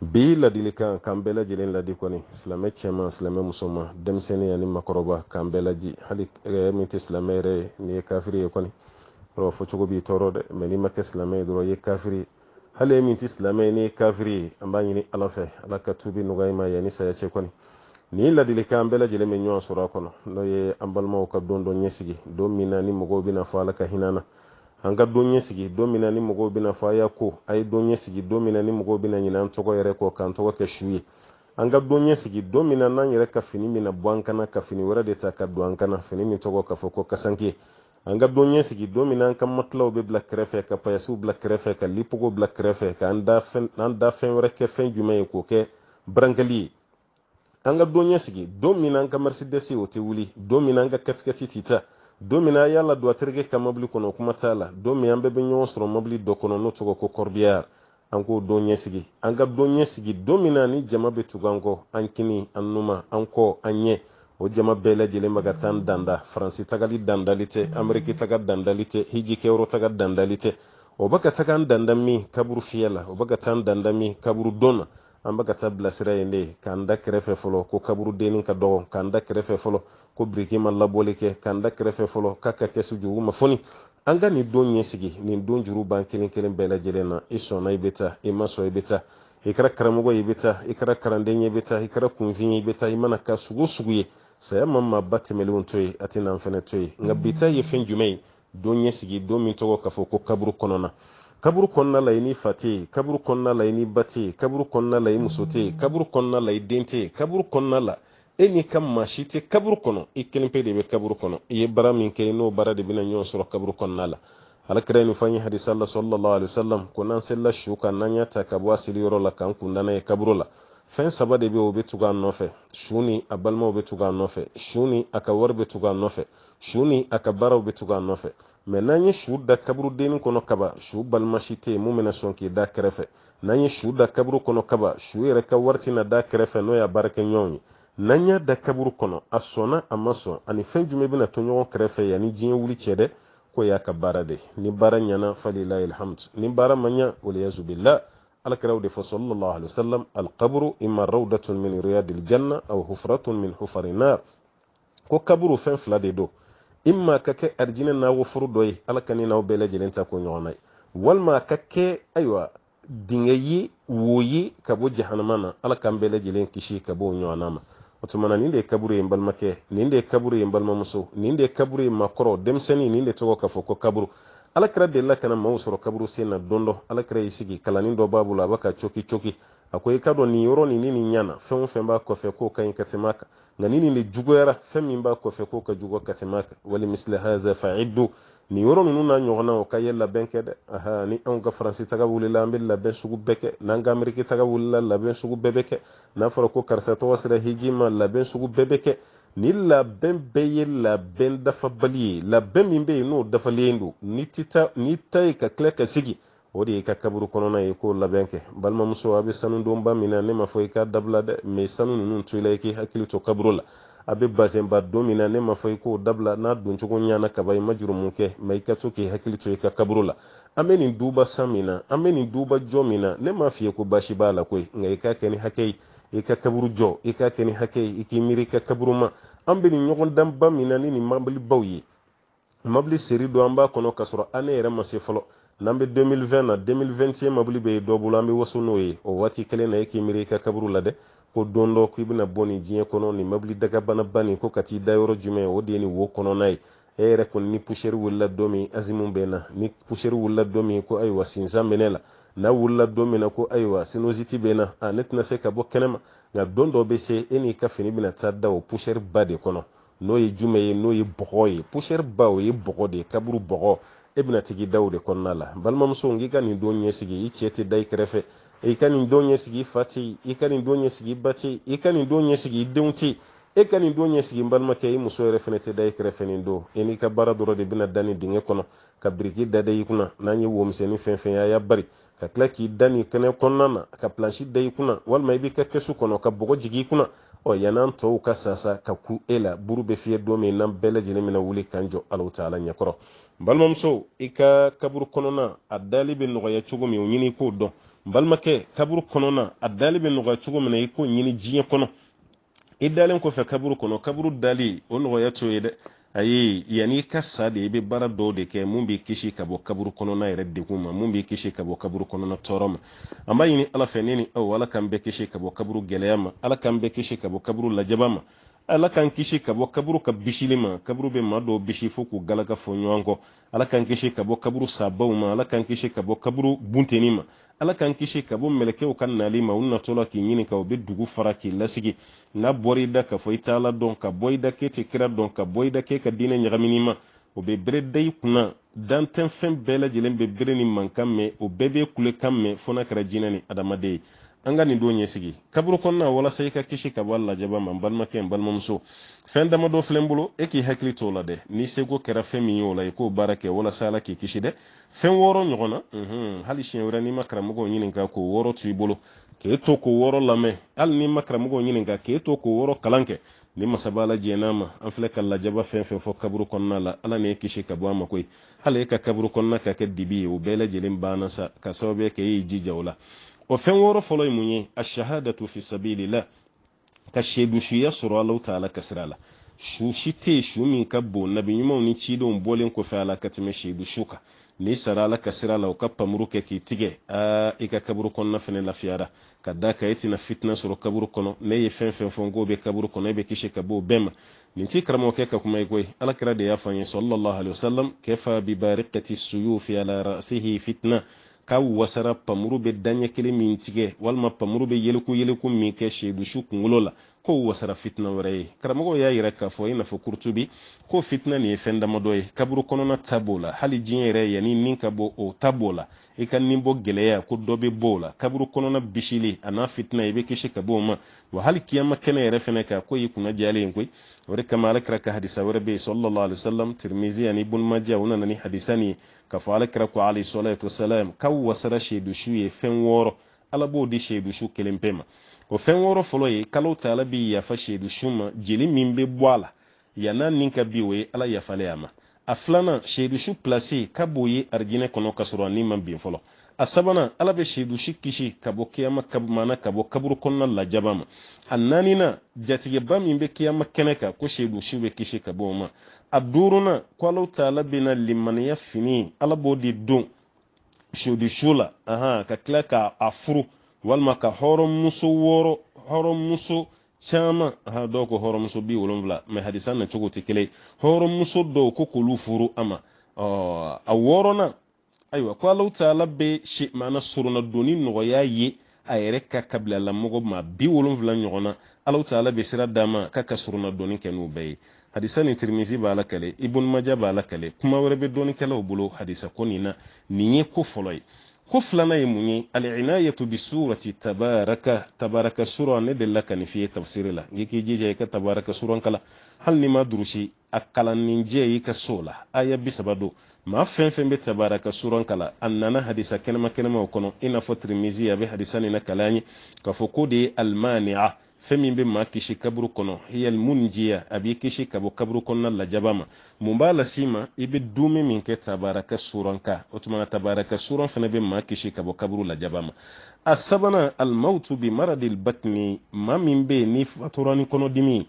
bi ladilikan kan bɛɛ lajɛlen ladi kɔni silamɛ cɛma silamɛ musoma denmisɛni ani makɔrɔba kan bɛɛ laji hali min tɛ silamɛ yɛrɛ ni ye kafiri ye kɔni ɔrɔ fɔcogo b'i tɔɔrɔ dɛ ma ni ma kɛ silamɛ ye dɔrɔn ye kafiri ye hali ye min tɛ silamɛ ye ni ye kafiri ye an b'a ɲini ala fɛ ala ka tubi nɔgɔyi ma yani saya cɛ kɔni ni ladilikan an bɛɛ lajɛlen bɛ ɲɔgɔn sɔrɔ a kɔnɔ n'o ye an balimaw ka don dɔ ɲɛsigi don min na ni mɔgɔw bena fɔ ala ka hinana an ka don ɲɛsigi don min na ni mɔgɔw bɛna fɔ a y'a ko a ye don ɲɛsigi don min na ni mɔgɔw bɛna ɲinɛ an tɔgɔ yɛrɛ kɔ k'an tɔgɔ kɛ su ye an ka don ɲɛsigi don min na n'an yɛrɛ ka fini bɛna bɔ an kana ka fini wɛrɛ de ta ka don an kana fini min tɔgɔ ka fɔ ko kasanke an ka don ɲɛsigi don min na an ka matilaw bɛ bila kɛrɛfɛ ka payasiw bila kɛrɛfɛ ka lipogo bila kɛrɛfɛ k'an da fɛn wɛrɛ kɛ fɛn jumɛn ye k'o kɛ barankɛli ye an ka don ɲɛsigi don min na an ka marisidɛsi o tɛ wuli don min na an ka katikati ti ta don min na a y'a ladon a terikɛ ka mobili kɔnɔ kuma t'a la don min an bɛɛ bɛ ɲɔgɔn sɔrɔ mobili dɔ kɔnɔ n'o tɔgɔ ko kɔrɔbiyar an k'o don ɲɛsigi an ka don ɲɛsigi don min na ni jama bɛ tugu an kɔ an kini an numa an kɔ an ɲɛ o jama bɛɛ lajɛlen bɛ ka taa an danda faransi tagali dandali tɛ ameriki taga dandali tɛ hiji kɛyɔrɔ taga dandali tɛ o bɛ ka taga an danda min kaburu fiyɛ la o bɛ ka taa an danda min kaburu don na an bɛ ka taa bilasira yen de k'an da kɛrɛfɛ fɔlɔ ko kaburudennin ka dɔgɔ k'an da kɛrɛfɛ fɔlɔ ko biriki ma labɔli kɛ k'an da kɛrɛfɛ fɔlɔ k'a ka kɛ sujugu ma fɔni an ka nin don ɲɛsigi nin don juru ban kelen kelen bɛɛ lajɛlen na i sɔnna i bɛ taa i ma sɔn i bɛ taa i kɛra karamɔgɔ ye i bɛ taa i kɛra kalanden ye i bɛ taa i kɛra kunfin ye i bɛ taa i mana ka sugu sugu ye saya ma maa ba tɛmɛlenw to yen a tɛna an fana to yen nka bi ye fɛn jumɛn ye don ɲɛsigi don min tɔgɔ k'a fɔ ko kaburu kɔnɔna kaburu kɔnɔna la i ni fa tɛ kaburu kɔnɔna la i ni ba tɛ kaburu kɔnɔna la i muso tɛ kaburu kɔnɔna la i den tɛ kaburu kɔnɔna la e n'i ka maa si tɛ kaburu kɔnɔ i kelen pe de bɛ kaburu kɔnɔ i ye baara min kɛ n'o baara de bɛna ɲɔgɔn sɔrɔ kaburu kɔnɔna la alakira ni fɛn ye hadisa la sɔlɔlɔ alisalam ko n'an selila su kan n'an y'a ta ka bɔ a seliyɔrɔ la k'an kun dana ye kaburu la fɛn saba de bɛ o bɛ tugu a nɔfɛ su ni a balimaw bɛ tugu a nɔfɛ su ni a ka wari bɛ tugu a nɔfɛ su ni a ka baaraw bɛ tugu a nɔfɛ mɛ n'an ye su da kaburudennin kɔnɔ kaba su balima tɛ mun bɛna sɔn k'i da kɛrɛfɛ n'an ye su da kaburu kɔnɔ kaba su yɛrɛ ka wari da kɛrɛfɛ n'o y'a baarakɛɲɔgɔnw ye n'an y'a da kaburu kɔnɔ a sɔnna a ma sɔn ani fɛn jumɛn bɛna to ɲɔgɔn kɛrɛfɛ yanni diɲɛ wuli cɛ dɛ ko y'a ka baara de ni baara ɲana falilahi alhamdu ni baara ma ɲa waliyazu billah alakiraw de fɔ sallallahu alaihi wasallam alqabru imma rawdatun min riyadil janna aw hufratun min hufari ko kaburu fɛn fila de don imma ka kɛ arijinɛ n'awo furu dɔ ye ala ka ne n'aw bɛɛ lajɛlen ta ko ɲɔgɔn na ye walima ka kɛ ayiwa dingɛ ye wo ye ka bɔ jahanama na ala k'an bɛɛ lajɛlen kisi ka bɔ o ɲɔgɔnna ma o tuma na nin de ye kaburu ye n balimakɛ nin de ye kaburu ye n balimamuso nin de ye kaburu ye makɔrɔ denmisɛnnin nin de tɔgɔ ka fɔ ko kaburu alakira delila kana maaw sɔrɔ kaburu sen na don dɔ alakira y'i sigi kalannin dɔ b'a bolo a b'a ka coki coki a ko i ka dɔn nin yɔrɔ nin ni nin ɲana fɛn o fɛn b'a kɔfɛ k'o ka ɲi ka tɛmɛ a kan nka ni nin de juguyara fɛn min b'a kɔfɛ k'o ka jugu ka tɛmɛ a kan wali misili haza fa'idu nin yɔrɔ ninnu n'a ɲɔgɔnna o ka ye labɛn kɛ dɛ aha ni anw ka faransi taga wulila an bɛ labɛn sugu bɛɛ kɛ n'an ka ameriki taga wulila labɛn sugu bɛɛ bɛ kɛ n'a fɔra ko karisa tɔgɔ sera hiji ma labɛn sugu bɛɛ bɛ kɛ ni labɛn bɛɛ ye labɛn dafabali ye labɛn min bɛ yen n'o dafalen don ni tɛ n'i ta ye ka tila ka segin o de y'i ka kaburu kɔnɔna ye k'o labɛn kɛ balimamuso a bɛ sanu donba min na ne ma fɔ i ka dabila dɛ mɛ sanu nunu to i la i k'i hakili to kaburu la a bɛ bazenba don min na ne ma fɔ i k'o dabila n'a doncogo ɲana kaba i ma jurumu kɛ mɛ i ka to k'i hakili to i ka kaburu la an bɛ nin duba san min na an bɛ nin duba jɔ min na ne m'a fiye ko baasi b'a la koyi nka i k'a kɛ ni hakɛ ye i ka kaburu jɔ i k'a kɛ ni hakɛ ye i k'i miiri i ka kaburu ma an bɛ nin ɲɔgɔn danba min na ni nin mabilibaw ye mabili seri don an b'a kɔnɔ k'a sɔrɔ an yɛrɛ ma se fɔlɔ n'an be 2020 na 2021 mabili be dɔ an be waso n'o ye o waati kelen na i k'i miiri i ka kaburu la dɛ ko don dɔ k'i bena bɔ nin diɲɛ kɔnɔ nin mabili dagabanaba nin ko ka t'i da jumɛn o de ye nin wo kɔnɔna ye e yɛrɛ kɔni ni pusɛri wulila don min azimu bɛ na ni pusɛri wulila don min ko ayiwa sinsan bɛ la n'a wulila don min na ko ayiwa sinoziti bɛ na a ne tɛna se ka bɔ kɛnɛma nka don dɔ bɛ se e n'i ka fini bɛna taa da o pusɛri ba de kɔnɔ n'o ye jumɛn ye n'o ye bɔgɔ ye pusɛri ba o ye bɔgɔ de ye kaburu bɔgɔ e bɛna tigi daw de kɔnɔna la balimamuso n ka nin don ɲɛsigi i cɛ tɛ da i kɛrɛfɛ i ka nin don ɲɛsigi i fa tɛ i ka nin don ɲɛsigi i ba tɛ i ka nin don ɲɛsigi i denw tɛ e ka nin don ɲɛsigi n balimakɛ i muso yɛrɛ fɛnɛ tɛ da i kɛrɛfɛ nin don i e n'i ka baara dɔrɔn de bɛna da dingɛ kɔnɔ ka biriki da i kunna n'an ye womisɛnni fɛn y'a y'a bari ka tila k'i da kɛnɛ kɔnɔna na ka pilansi da i kunna walima i b'i ka kɛsu kɔnɔ ka bɔgɔ jigi i kunna ɔ yan'an tɔw ka sasa ka ku e la buru bɛ fiyɛ don min n'an bɛɛ lajɛlen mina wuli k'an jɔ alaw ta ɲɛkɔrɔ n balimamuso i ka kaburu kɔnɔna a dali bɛ nɔgɔya cogo min o ɲini i k'o dɔn balimakɛ kaburu kɔnɔna a dali bɛ nɔgɔya cogo min na i k'o ɲini diɲɛ kɔnɔ i dalen kɔfɛ kaburu kɔnɔ kaburu dali o nɔgɔya t'o ye dɛ ayi yanni i ka sa de i bɛ baara dɔw de kɛ mun b'i kisi ka bɔ kaburu kɔnɔna yɛrɛ degun ma mun b'i kisi ka bɔ kaburu kɔnɔna tɔɔrɔ ma an b'a ɲini ala fɛ ne ni aw ala k'an bɛɛ kisi ka bɔ kaburu gɛlɛya ma ala k'an bɛɛ kisi ka bɔ kaburu lajaba ma ala k'an kisi ka bɔ kaburu ka bisili ma kaburu bɛ ma dɔ bisi fo k'u galaka fɔ ɲɔgɔn kɔ ala k'an kisi ka bɔ kaburu sabaw ma ala k'an kisi ka bɔ kaburu bunteni ma ala k'an kisi ka bɔ mɛlɛkɛw ka nali ma u natɔla k'i ɲininka u bɛ dugu fara k'i lasigi n'a bɔr'i da ka fɔ i t'a la dɔn ka bɔ i da k'e tɛ kira dɔn ka bɔ i da k'e ka diinɛ ɲagamini ma o be bere da i kunna dantɛnfɛn bɛɛ lajɛlen bɛ bere ni mankan mɛn o bɛɛ bɛ kulekan mɛn fɔ n'a kɛra jinɛ ni adamaden an ka nin don ɲɛsigi kaburu kɔnɔna walasa i ka kisi ka bɔ lajaba ma n balimakɛ n balimamuso fɛn dama dɔ filɛ n bolo e k'i hakili t'o la dɛ ni seko kɛra fɛn min ye o la i k'o baara kɛ walasa ala k'i kisi dɛ fɛn wɔɔrɔ ɲɔgɔn na hali siɲɛ wɛrɛ n'i ma karamɔgɔw ɲininka k'o wɔɔrɔ to i bolo k'e to k'o wɔɔrɔ lamɛn hali n'i ma karamɔgɔw ɲininka k'e to k'o wɔɔrɔ kalan kɛ ni masaba la jɛn'a ma an filɛ ka lajaba fɛn fɛn fɔ kaburu kɔnɔna la ala ni e kisi ka bɔ a ma koyi hali e ka kaburu kɔnɔna ka kɛ dibi ye o bɛɛ lajɛlen banna sa ka sababu kɛ e y'i jija o la o fɛn wɔɔrɔ fɔlɔ ye mun ye ashahadatu fi sabilillah ka seedusuya sɔrɔ alaw taala kasira la su si tɛ yen su min ka bon nabi ɲumanw ni cidenw bɔlen kɔfɛ a la ka tɛmɛ seedusu kan n'i sara ala ka sira la o ka pamuru kɛ k'i tigɛ aa i ka kaburu kɔnɔna fɛnɛ lafiyara ka da kan e tɛna fitina sɔrɔ kaburu kɔnɔ ne ye fɛn fɛn fɔ n k'o bɛ kaburu kɔnɔ e bɛ kisi ka b'o bɛɛ ma nin ti karamɔgɔkɛ ka kuma ye koyi ala kɛra de y'a fɔ an ye sallallahu alaihi wasallam kɛfa bi bariqati suyufi ala rasihi fitna ka wasara pamuru bɛ daɲɛ kelen min tigɛ walima pamuru bɛ yeleku yeleku min kɛ sebusu kunkolo la ko wasara fitina wɛrɛ ye karamɔgɔw y'a yira k'a fɔ i n'a fɔ kurutubi ko fitina nin ye fɛn damadɔ ye kaburu kɔnɔna ta b'o la hali diɲɛ yɛrɛ yanni nin ka bɔ o ta b'o la i ka nin bɔ gɛlɛya ko dɔ bɛ bɔ o la kaburu kɔnɔna bisili a n'a fitina i bɛ kisi ka bɔ o ma wa hali kiyama kɛnɛ yɛrɛ fɛnɛ kan ko y'i kunna jɛyalen ye koyi o de kama ala kira ka hadisa wɛrɛ bɛ yen sɔlɔlɔ alayhi salam tirimizi ani bonimaja u nana ni hadisa nin ye k'a fɔ ala kira ko alayhi sɔlɔ salam k'aw wasara seedusu ye fɛn wɔɔrɔ ala b'o di seedusu kelen pe ma o fɛn wɔɔrɔ fɔlɔ ye kalo taala bɛ yafa seedu sun ma jeli min bɛ bɔ a la yan'a nin ka bin o ye ala yafale a ma a filanan seedusu pilase ka b'o ye arijinɛ kɔnɔ ka sɔrɔ a ni ma bin fɔlɔ a sabanan ala bɛ seedusi kisi ka bɔ kiyama mana ka bɔ kaburu kɔnɔna lajaba ma a naaninan jatigɛba min bɛ kiyama kɛnɛ kan ko seedusi bɛ kisi ka bɔ o ma a duurunan ko ala taala bɛ limaniya fini ala b'o de don seedusu la ka tila k'a furu walima ka hɔrɔnmuso wɔɔrɔ hɔrɔnmuso caman ha dɔw ko hɔrɔnmuso bi wolonfila mɛ hadisa na cogo tɛ kelen hɔrɔnmuso dɔw ko k'olu furu a ma a wɔɔrɔnan ayiwa ko alaw taala bɛ si maana surunna donni nɔgɔya ye a yɛrɛ ka kabilalamɔgɔ ma bi wolonfila ɲɔgɔn alaw taala bɛ sira d'a ma k'a ka surunna donni kɛ n'u bɛɛ ye hadisa ni tirimisi b'a la kale ibn maja b'a la kale kuma wɛrɛ bɛ dɔnnikɛlaw bolo hadisa ko nin na nin ye ko fɔlɔ ye ko filana ye mun ye alinayatu bisurati tabaraka tabaraka sura ne delila ka nin fiye tafsiri la n'i k'i jija i ka tabaraka suran kala hali n'i ma durusi a kalanninjɛ y'i ka so la aya bisaba don maa fɛn fɛn bɛ tabaraka suran kala a nana hadisa kɛnɛma kɛnɛmaw kɔnɔ i n'a fɔ tirimizi a bɛ hadisa nin na kalan ye k'a fɔ ko de ye almani'a fɛn min bɛ maa kisi kaburu kɔnɔ hiyal munjiya a b'i kisi ka bɔ kaburu kɔnɔna lajaba ma mun b'a las'i ma i bɛ dumi min kɛ tabaraka suran ka o tuma na tabaraka suran fana bɛ maa kisi ka bɔ kaburu lajaba ma a sabanan alimawutu bi maradil batini maa min bɛ yen n'i fatura ni kɔnɔdimi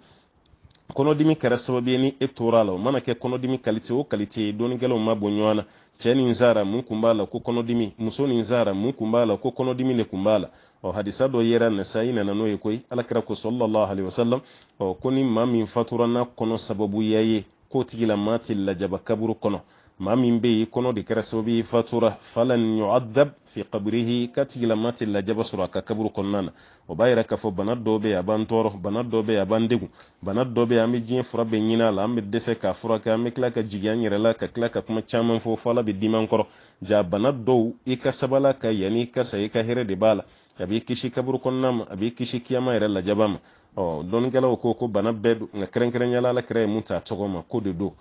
kɔnɔdimi kɛra sababu ye ni e tora la o mana kɛ kɔnɔdimi kalite o kalite ye dɔnnikɛlaw ma bɔ ɲɔgɔn na cɛ nin zara mun kun b'a la ko kɔnɔdimi muso nin zara mun kun b'a la ko kɔnɔdimi de kun b'a la ɔ hadisa dɔ yera nasai nana n'o ye koyi alakira ko sɔlɔlɔhu alayhi wa ɔ ko ni maa min fatura n'a kɔnɔ sababuya ye k'o tigila maa ti lajaba kaburu kɔnɔ maa min bɛ yen kɔnɔ de kɛra sababu ye fatura falan yu'adab fi qabrihi k'a tigila maa ti lajaba sɔrɔ a ka kaburu kɔnɔna na o b'a yira k'a fɔ bana dɔ bɛ yen a b'an tɔɔrɔ bana dɔ bɛ yen a b'an degun bana dɔ bɛ yen an bɛ diɲɛ fura bɛɛ ɲini a la an bɛ dɛsɛ k'a furakɛ an bɛ tila ka jigin an yɛrɛ la ka tila ka kuma caman fɔ fɔ ala bɛ dimi kɔrɔ ja bana dɔw i ka sabala ka yanni i ka sa i ka hɛrɛ de b'a la a b'i kisi kaburu kɔnɔna ma a b'i kisi kiyama yɛrɛ lajaba oh, ma ɔ dɔnnikɛlaw ko ko bana bɛɛ don nka kɛrɛnkɛrɛnyala ala kɛra ye mun t'a tɔgɔ ma ko de don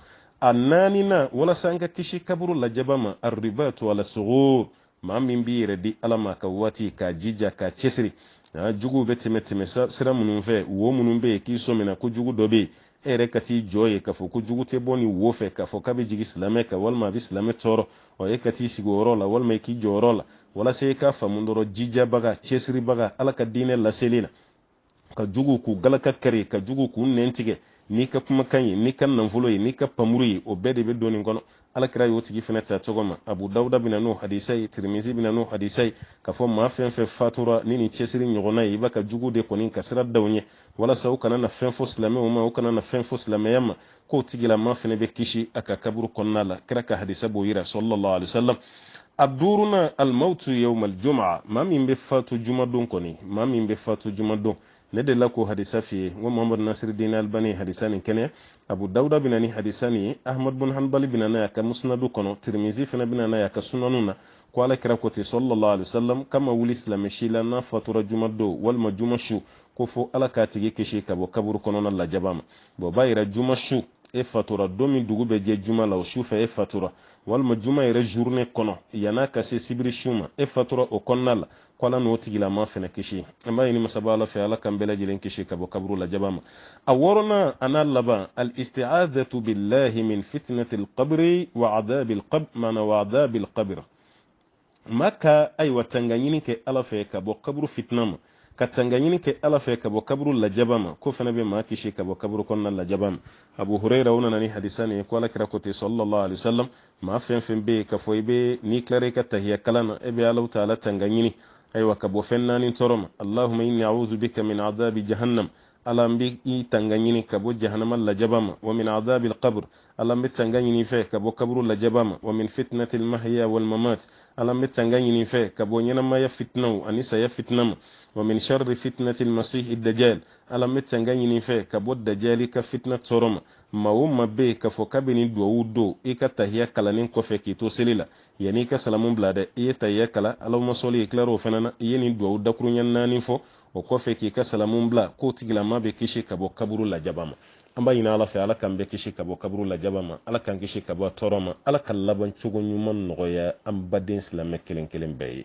a naaninan walasa an ka kisi kaburu lajaba ma arribatu ala sugor maa min b'i yɛrɛ di ala ma ka waati k'a jija k'a cɛsiri juguw bɛ tɛmɛ tɛmɛ sira minnu fɛ wo minnu bɛ yen k'i sɔmina ko jugu dɔ bɛ yen e yɛrɛ ka t'i jɔ ye k'a fɔ ko jugu tɛ bɔ ni wo fɛ k'a fɔ k'a bɛ jigi silamɛ kan walima a bɛ silamɛ tɔɔrɔ wa e ka t'i sigiyɔrɔ la walima i k'i jɔyɔrɔ la walasa i k'a faamu dɔrɔn jijabaga cɛsiribaga ala ka diinɛ laseli la ka jugu k'u galaka kari ka jugu k'u nɛn tigɛ n'i ka kumakan ye n'i ka nafolo ye n'i ka pamuru ye o bɛɛ de bɛ don nin kɔnɔ alakira y'o tigi fɛnɛ ta tɔgɔ ma abu dawuda bena n'o hadisa ye tirimisi bena n'o hadisa ye k'a fɔ maa fɛn fɛn fatura ni nin cɛsiri ɲɔgɔnna ye i b'a ka jugu de kɔni ka sira daw ɲɛ walasa u kana na fɛn fɔ silamɛw ma u kana na fɛn fɔ silamɛya ma k'o tigilama fɛnɛ bɛ kisi a ka kaburu kɔnɔna la kira ka hadisa b'o yira sallallahu alaihi wasallam الدورنا الموت يوم الجمعة ما من بفاتو جمعة دون كوني ما من بفاتو جمعة دون ne delila k'o hadisa fiye ye n ko mahamadu nasiri dini albani hadisa nin kɛnɛ abu dawuda bena ni hadisa ni ye ahmad bun hanbali bina n'a y'a ka musnadu kɔnɔ tirimizi fana bina n'a y'a ka sunanu na ko ala kɛra ko ten sallallahu alaihi wasallam kama wuli silamɛ si la n'a fatura juma do walima juma su ko fo ala k'a tigi kisi ka bɔ kaburu kɔnɔna lajaba ma bɔn b'a yira juma su e fatura don min dugu bɛ jɛ juma la o sufɛ e fatura walima juma yɛrɛ zurune kɔnɔ yan'a ka se sibiri su ma e fatura o kɔnɔna la ko ala n'o tigilama fɛnɛ kisi an b'a ɲini masaba ala fɛ ala kan bɛɛ lajɛlen kisi ka bɔ kaburu lajaba ma a wɔrɔna a n'a laban alistiazatu billahi min fitnati alqabri wa adabi alqab ma ka ayiwa tanga ɲini kɛ ala fɛ ka bɔ kaburu fitina ma ka tanga kɛ ala fɛ ka bɔ kaburu lajaba ma ko fana bɛ maa kisi ka bɔ kaburu kɔnɔna lajaba ma abu hurayra o nana ni hadisa nin ye ko ala ko ten sallallahu alaihi wasallam maa fɛn fɛn bɛ yen k'a fɔ i bɛ n'i tilara i ka tahiya kalan na e bɛ alaw ta ala tanga ayiwa ka bɔ fɛn naani tɔɔrɔ ma allahumma inni a'udhu bika min adabi jahannam ala n bɛ i tanga ka bɔ jahanama lajaba ma wa min adabi alqabr ala n bɛ tanga ɲini fɛ ka bɔ kaburu lajaba ma wa min fitnati almahya wal ala n be tanga ɲini fɛ ka bɔ ɲɛnamaya fitinaw ani saya fitina ma wa min sharri fitnati lmasihi dajal ala n tanga ɲini fɛ ka bɔ dajali ka fitina tɔɔrɔ ma ma o ma be k'a fɔ kabini do nin duwawu don i ka tahiya kalanin kɔfɛ k'i to seli la yani ka salamu bila dɛ i ye tahiya kala alamasɔli i kilar'o fana na i ye nin duwawu dakuruɲa naani fɔ o kɔfɛ k'i ka salamu bila k'o tigilama be kisi ka bɔ kaburu lajaba ma an b'a ɲini ala fɛ ala k'an bɛ kisi ka bɔ kaburu lajaba ma ala k'an kisi ka bɔ tɔɔrɔ ma ala ka laban cogo ɲuman nɔgɔya an baden silamɛ kelen kelen bɛɛ ye